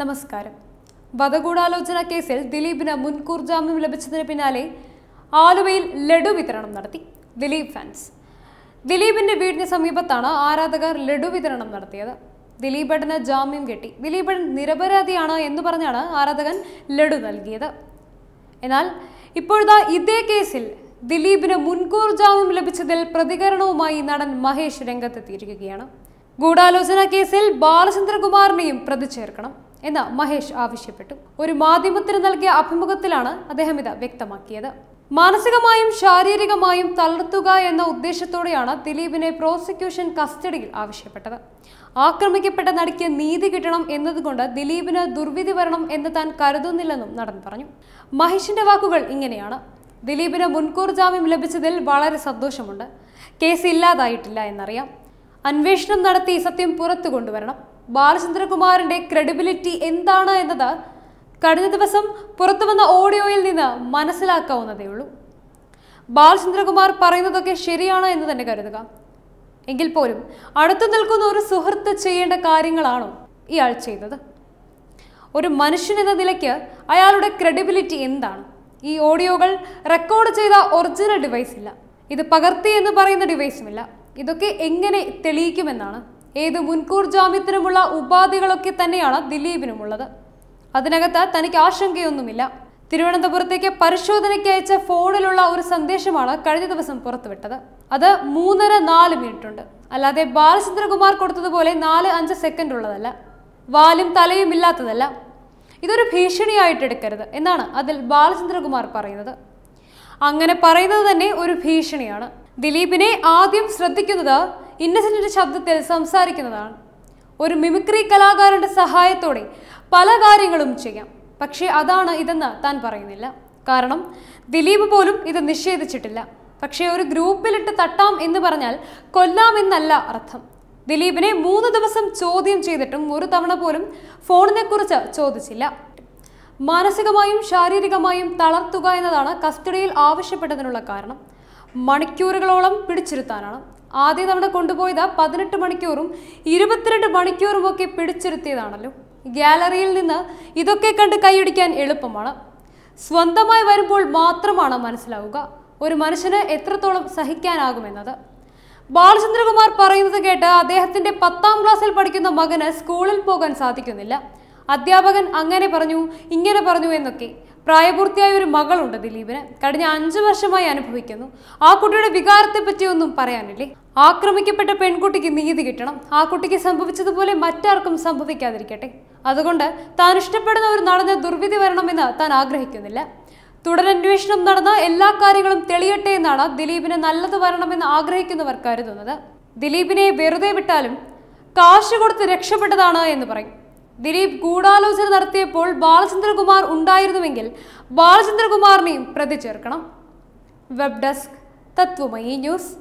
നമസ്കാരം വധഗൂഢാലോചന കേസിൽ ദിലീപിന് മുൻകൂർ ജാമ്യം ലഭിച്ചതിന് പിന്നാലെ ആലുവയിൽ ലഡു വിതരണം നടത്തി ദിലീപ് ഫാൻസ് ദിലീപിന്റെ വീടിന് സമീപത്താണ് ആരാധകർ ലഡു വിതരണം നടത്തിയത് ദിലീപേട്ടന് ജാമ്യം കെട്ടി ദിലീപേട്ടൻ നിരപരാധിയാണ് എന്ന് പറഞ്ഞാണ് ആരാധകൻ ലഡു നൽകിയത് എന്നാൽ ഇപ്പോഴത്തെ ഇതേ കേസിൽ ദിലീപിന് മുൻകൂർ ജാമ്യം ലഭിച്ചതിൽ പ്രതികരണവുമായി നടൻ മഹേഷ് രംഗത്തെത്തിയിരിക്കുകയാണ് ഗൂഢാലോചന കേസിൽ ബാലചന്ദ്രകുമാറിനെയും പ്രതി ചേർക്കണം എന്ന് മഹേഷ് ആവശ്യപ്പെട്ടു ഒരു മാധ്യമത്തിന് നൽകിയ അഭിമുഖത്തിലാണ് അദ്ദേഹം ഇത് വ്യക്തമാക്കിയത് മാനസികമായും ശാരീരികമായും തളർത്തുക എന്ന ഉദ്ദേശത്തോടെയാണ് ദിലീപിനെ പ്രോസിക്യൂഷൻ കസ്റ്റഡിയിൽ ആവശ്യപ്പെട്ടത് ആക്രമിക്കപ്പെട്ട നടിക്ക് നീതി കിട്ടണം എന്നതുകൊണ്ട് ദിലീപിന് ദുർവിധി വരണം എന്ന് താൻ കരുതുന്നില്ലെന്നും നടൻ പറഞ്ഞു മഹേഷിന്റെ വാക്കുകൾ ഇങ്ങനെയാണ് ദിലീപിന് മുൻകൂർ ജാമ്യം ലഭിച്ചതിൽ വളരെ സന്തോഷമുണ്ട് കേസ് ഇല്ലാതായിട്ടില്ല എന്നറിയാം അന്വേഷണം നടത്തി സത്യം പുറത്തു കൊണ്ടുവരണം ബാലചന്ദ്രകുമാറിന്റെ ക്രെഡിബിലിറ്റി എന്താണ് എന്നത് കഴിഞ്ഞ ദിവസം പുറത്തു വന്ന ഓഡിയോയിൽ നിന്ന് മനസ്സിലാക്കാവുന്നതേ ഉള്ളൂ ബാലചന്ദ്രകുമാർ പറയുന്നതൊക്കെ ശരിയാണ് എന്ന് തന്നെ കരുതുക എങ്കിൽ പോലും അടുത്തു നിൽക്കുന്ന ഒരു സുഹൃത്ത് ചെയ്യേണ്ട കാര്യങ്ങളാണോ ഇയാൾ ചെയ്തത് ഒരു മനുഷ്യൻ എന്ന നിലയ്ക്ക് അയാളുടെ ക്രെഡിബിലിറ്റി എന്താണ് ഈ ഓഡിയോകൾ റെക്കോർഡ് ചെയ്ത ഒറിജിനൽ ഡിവൈസ് ഇല്ല ഇത് പകർത്തി എന്ന് പറയുന്ന ഡിവൈസുമില്ല ഇതൊക്കെ എങ്ങനെ തെളിയിക്കുമെന്നാണ് ഏത് മുൻകൂർ ജാമ്യത്തിനുമുള്ള ഉപാധികളൊക്കെ തന്നെയാണ് ദിലീപിനുമുള്ളത് അതിനകത്ത് തനിക്ക് ആശങ്കയൊന്നുമില്ല തിരുവനന്തപുരത്തേക്ക് പരിശോധനയ്ക്ക് അയച്ച ഫോണിലുള്ള ഒരു സന്ദേശമാണ് കഴിഞ്ഞ ദിവസം പുറത്തുവിട്ടത് അത് മൂന്നര നാല് മിനിറ്റ് ഉണ്ട് അല്ലാതെ ബാലചന്ദ്രകുമാർ കൊടുത്തതുപോലെ നാല് അഞ്ച് സെക്കൻഡ് ഉള്ളതല്ല വാലും തലയും ഇല്ലാത്തതല്ല ഇതൊരു ഭീഷണിയായിട്ട് എടുക്കരുത് എന്നാണ് അതിൽ ബാലചന്ദ്രകുമാർ പറയുന്നത് അങ്ങനെ പറയുന്നത് തന്നെ ഒരു ഭീഷണിയാണ് ദിലീപിനെ ആദ്യം ശ്രദ്ധിക്കുന്നത് ഇന്നസെൻ്റിൻ്റെ ശബ്ദത്തിൽ സംസാരിക്കുന്നതാണ് ഒരു മിമിക്രി കലാകാരൻ്റെ സഹായത്തോടെ പല കാര്യങ്ങളും ചെയ്യാം പക്ഷേ അതാണ് ഇതെന്ന് താൻ പറയുന്നില്ല കാരണം ദിലീപ് പോലും ഇത് നിഷേധിച്ചിട്ടില്ല പക്ഷേ ഒരു ഗ്രൂപ്പിലിട്ട് തട്ടാം എന്ന് പറഞ്ഞാൽ കൊല്ലാമെന്നല്ല അർത്ഥം ദിലീപിനെ മൂന്ന് ദിവസം ചോദ്യം ചെയ്തിട്ടും ഒരു തവണ പോലും ഫോണിനെക്കുറിച്ച് ചോദിച്ചില്ല മാനസികമായും ശാരീരികമായും തളർത്തുക എന്നതാണ് കസ്റ്റഡിയിൽ ആവശ്യപ്പെട്ടതിനുള്ള കാരണം മണിക്കൂറുകളോളം പിടിച്ചിരുത്താനാണ് ആദ്യം തവണ കൊണ്ടുപോയത് പതിനെട്ട് മണിക്കൂറും ഇരുപത്തിരണ്ട് മണിക്കൂറും ഒക്കെ പിടിച്ചിരുത്തിയതാണല്ലോ ഗാലറിയിൽ നിന്ന് ഇതൊക്കെ കണ്ട് കൈയടിക്കാൻ എളുപ്പമാണ് സ്വന്തമായി വരുമ്പോൾ മാത്രമാണ് മനസ്സിലാവുക ഒരു മനുഷ്യന് എത്രത്തോളം സഹിക്കാനാകുമെന്നത് ബാലചന്ദ്രകുമാർ പറയുന്നത് കേട്ട് അദ്ദേഹത്തിന്റെ പത്താം ക്ലാസ്സിൽ പഠിക്കുന്ന മകന് സ്കൂളിൽ പോകാൻ സാധിക്കുന്നില്ല അധ്യാപകൻ അങ്ങനെ പറഞ്ഞു ഇങ്ങനെ പറഞ്ഞു എന്നൊക്കെ പ്രായപൂർത്തിയായ ഒരു മകളുണ്ട് ദിലീപിന് കഴിഞ്ഞ അഞ്ചു വർഷമായി അനുഭവിക്കുന്നു ആ കുട്ടിയുടെ വികാരത്തെ പറ്റിയൊന്നും പറയാനില്ലേ ആക്രമിക്കപ്പെട്ട പെൺകുട്ടിക്ക് നീതി കിട്ടണം ആ കുട്ടിക്ക് സംഭവിച്ചതുപോലെ മറ്റാർക്കും സംഭവിക്കാതിരിക്കട്ടെ അതുകൊണ്ട് താൻ ഇഷ്ടപ്പെടുന്ന ഒരു നടന്ന ദുർവിധി വരണമെന്ന് താൻ ആഗ്രഹിക്കുന്നില്ല തുടരന്വേഷണം നടന്ന എല്ലാ കാര്യങ്ങളും തെളിയട്ടെ എന്നാണ് ദിലീപിന് നല്ലത് വരണമെന്ന് ആഗ്രഹിക്കുന്നവർ കരുതുന്നത് ദിലീപിനെ വെറുതെ വിട്ടാലും കാശ് കൊടുത്ത് രക്ഷപ്പെട്ടതാണ് എന്ന് പറയും ദിലീപ് ഗൂഢാലോചന നടത്തിയപ്പോൾ ബാലചന്ദ്രകുമാർ ഉണ്ടായിരുന്നുവെങ്കിൽ ബാലചന്ദ്രകുമാറിനെയും പ്രതി ചേർക്കണം വെബ് ഡെസ്ക് തത്വമയി ന്യൂസ്